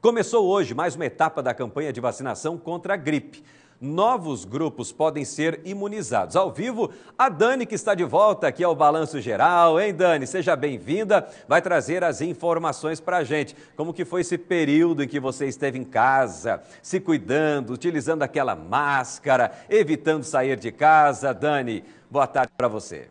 Começou hoje mais uma etapa da campanha de vacinação contra a gripe. Novos grupos podem ser imunizados. Ao vivo, a Dani, que está de volta aqui ao Balanço Geral. Hein, Dani? Seja bem-vinda. Vai trazer as informações para a gente. Como que foi esse período em que você esteve em casa, se cuidando, utilizando aquela máscara, evitando sair de casa. Dani, boa tarde para você.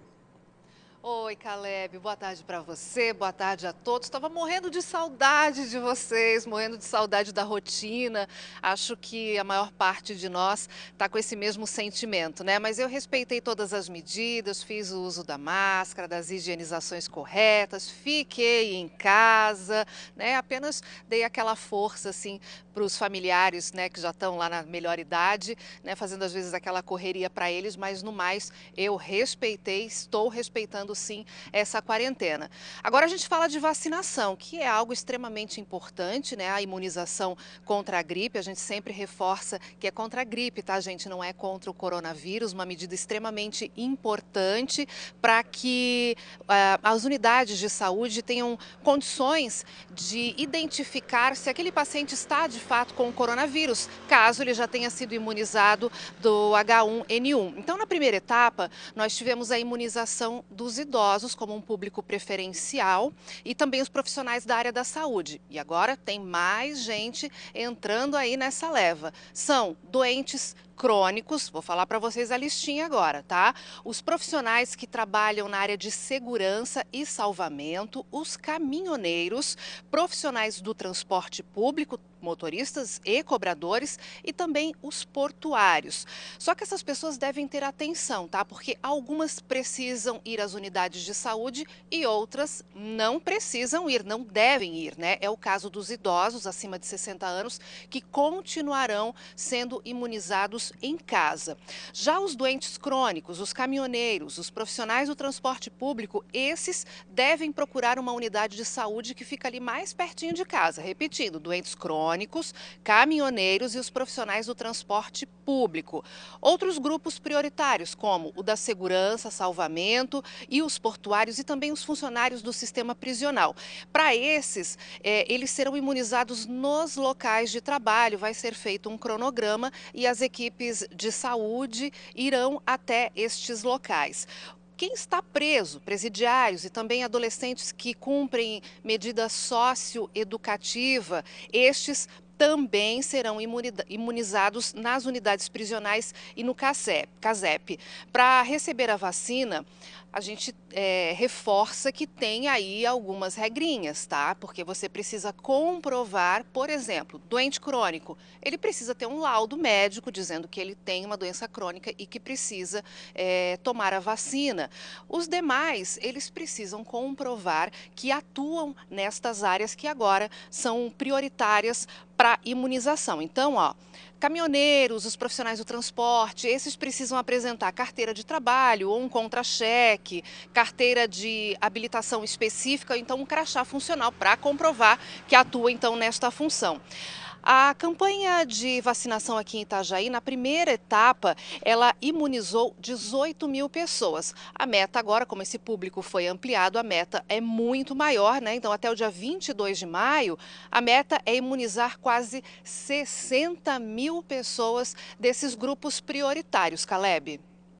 Oi, Caleb. Boa tarde para você, boa tarde a todos. Estava morrendo de saudade de vocês, morrendo de saudade da rotina. Acho que a maior parte de nós está com esse mesmo sentimento, né? Mas eu respeitei todas as medidas, fiz o uso da máscara, das higienizações corretas, fiquei em casa, né? Apenas dei aquela força, assim, para os familiares, né, que já estão lá na melhor idade, né? Fazendo às vezes aquela correria para eles, mas no mais, eu respeitei, estou respeitando sim essa quarentena. Agora a gente fala de vacinação, que é algo extremamente importante, né? A imunização contra a gripe, a gente sempre reforça que é contra a gripe, tá, gente? Não é contra o coronavírus, uma medida extremamente importante para que uh, as unidades de saúde tenham condições de identificar se aquele paciente está de fato com o coronavírus, caso ele já tenha sido imunizado do H1N1. Então, na primeira etapa, nós tivemos a imunização dos idosos como um público preferencial e também os profissionais da área da saúde. E agora tem mais gente entrando aí nessa leva. São doentes crônicos, vou falar para vocês a listinha agora, tá? Os profissionais que trabalham na área de segurança e salvamento, os caminhoneiros, profissionais do transporte público, motoristas e cobradores e também os portuários. Só que essas pessoas devem ter atenção, tá? Porque algumas precisam ir às unidades de saúde e outras não precisam ir, não devem ir, né? É o caso dos idosos acima de 60 anos que continuarão sendo imunizados em casa. Já os doentes crônicos, os caminhoneiros, os profissionais do transporte público, esses devem procurar uma unidade de saúde que fica ali mais pertinho de casa. Repetindo, doentes crônicos, caminhoneiros e os profissionais do transporte público. Outros grupos prioritários, como o da segurança, salvamento e os portuários e também os funcionários do sistema prisional. Para esses, é, eles serão imunizados nos locais de trabalho, vai ser feito um cronograma e as equipes equipes de saúde irão até estes locais quem está preso, presidiários e também adolescentes que cumprem medida socioeducativa, estes também serão imunizados nas unidades prisionais e no CASEP. Para receber a vacina, a gente é, reforça que tem aí algumas regrinhas, tá? Porque você precisa comprovar, por exemplo, doente crônico, ele precisa ter um laudo médico dizendo que ele tem uma doença crônica e que precisa é, tomar a vacina. Os demais, eles precisam comprovar que atuam nestas áreas que agora são prioritárias para imunização. Então, ó, Caminhoneiros, os profissionais do transporte, esses precisam apresentar carteira de trabalho ou um contra-cheque, carteira de habilitação específica, então um crachá funcional para comprovar que atua então nesta função. A campanha de vacinação aqui em Itajaí, na primeira etapa, ela imunizou 18 mil pessoas. A meta agora, como esse público foi ampliado, a meta é muito maior, né? Então, até o dia 22 de maio, a meta é imunizar quase 60 mil pessoas desses grupos prioritários, Caleb.